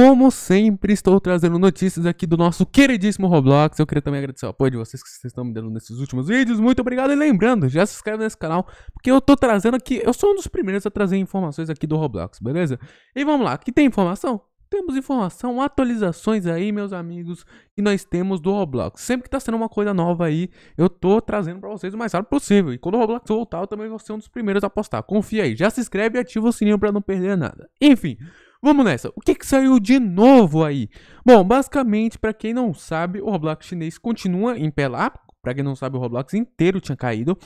Como sempre, estou trazendo notícias aqui do nosso queridíssimo Roblox. Eu queria também agradecer o apoio de vocês que vocês estão me dando nesses últimos vídeos. Muito obrigado e lembrando, já se inscreve nesse canal, porque eu tô trazendo aqui, eu sou um dos primeiros a trazer informações aqui do Roblox, beleza? E vamos lá, que tem informação? Temos informação, atualizações aí, meus amigos, que nós temos do Roblox. Sempre que tá sendo uma coisa nova aí, eu tô trazendo pra vocês o mais rápido possível. E quando o Roblox voltar, eu também vou ser um dos primeiros a postar. Confia aí, já se inscreve e ativa o sininho pra não perder nada. Enfim... Vamos nessa. O que, que saiu de novo aí? Bom, basicamente, para quem não sabe, o Roblox chinês continua em pé lá. Para quem não sabe, o Roblox inteiro tinha caído.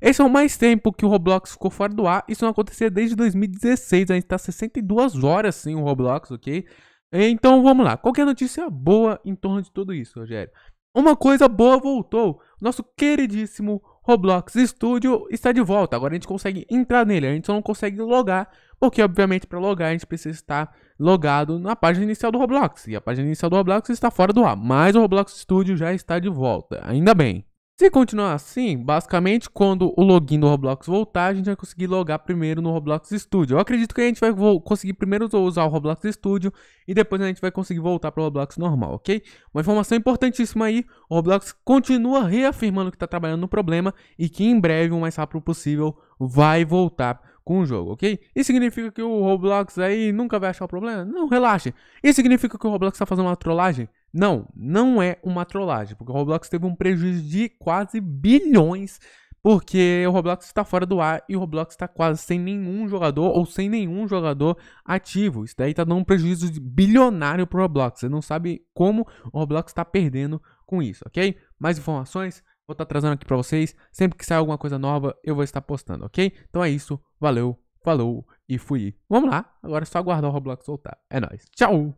Esse é o mais tempo que o Roblox ficou fora do ar. Isso não acontecia desde 2016. A gente tá 62 horas sem o Roblox, ok? Então vamos lá. Qual é a notícia boa em torno de tudo isso, Rogério? Uma coisa boa voltou. Nosso queridíssimo Roblox Studio está de volta. Agora a gente consegue entrar nele, a gente só não consegue logar, porque obviamente para logar a gente precisa estar logado na página inicial do Roblox. E a página inicial do Roblox está fora do ar, mas o Roblox Studio já está de volta. Ainda bem. Se continuar assim, basicamente, quando o login do Roblox voltar, a gente vai conseguir logar primeiro no Roblox Studio. Eu acredito que a gente vai conseguir primeiro usar o Roblox Studio e depois a gente vai conseguir voltar para o Roblox normal, ok? Uma informação importantíssima aí, o Roblox continua reafirmando que está trabalhando no problema e que em breve, o mais rápido possível, vai voltar com o jogo, ok? Isso significa que o Roblox aí nunca vai achar o problema? Não, relaxe. Isso significa que o Roblox está fazendo uma trollagem? Não, não é uma trollagem, porque o Roblox teve um prejuízo de quase bilhões, porque o Roblox está fora do ar e o Roblox está quase sem nenhum jogador ou sem nenhum jogador ativo. Isso daí está dando um prejuízo bilionário para o Roblox. Você não sabe como o Roblox está perdendo com isso, ok? Mais informações, Vou estar tá trazendo aqui para vocês. Sempre que sair alguma coisa nova, eu vou estar postando, ok? Então é isso. Valeu, falou e fui. Vamos lá. Agora é só aguardar o Roblox voltar. É nóis. Tchau!